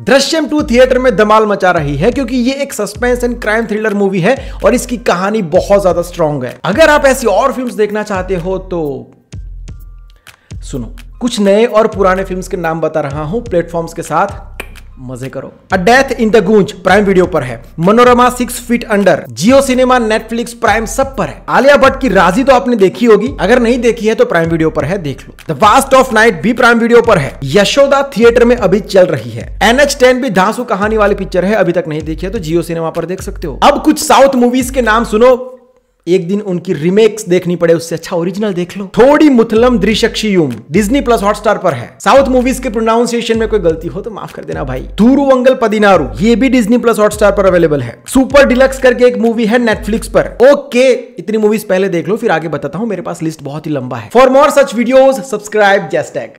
Drishyam to theatre में धमाल मचा रही है क्योंकि ये एक suspense and crime thriller movie है और इसकी कहानी बहुत ज्यादा स्ट्रांग है अगर आप ऐसी और फिल्म्स देखना चाहते हो तो सुनो कुछ नए और पुराने फिल्म्स के नाम बता रहा हूं प्लेटफॉर्म्स के साथ मजे करो a death in the Gunj prime video पर है Manorama six feet under Jio cinema Netflix prime सब पर है आलिया भट्ट की राजी तो आपने देखी होगी अगर नहीं देखी है तो प्राइम वीडियो पर है देख लो द वास्ट ऑफ नाइट भी प्राइम वीडियो पर है यशोदा थिएटर में अभी चल रही है एन एच टेन भी धांसू कहानी वाली पिक्चर है अभी तक नहीं देखी है तो जियो सिनेमा पर देख सकते हो अब कुछ साउथ मूवीज के नाम सुनो एक दिन उनकी रिमेक्स देखनी पड़े उससे अच्छा ओरिजिनल देख लो Thondimuthalum Driksakshiyum Disney plus Hotstar पर है साउथ मूवीज के प्रोनाउंसिएशन में कोई गलती हो तो माफ कर देना भाई तुरुवंगल पदिनारू ये भी डिज्नी प्लस हॉटस्टार पर अवेलेबल है सुपर डिलक्स करके एक मूवी है नेटफ्लिक्स पर ओके इतनी मूवीज पहले देख लो फिर आगे बताता हूँ मेरे पास लिस्ट बहुत ही लंबा है for more such video subscribe जैसटैग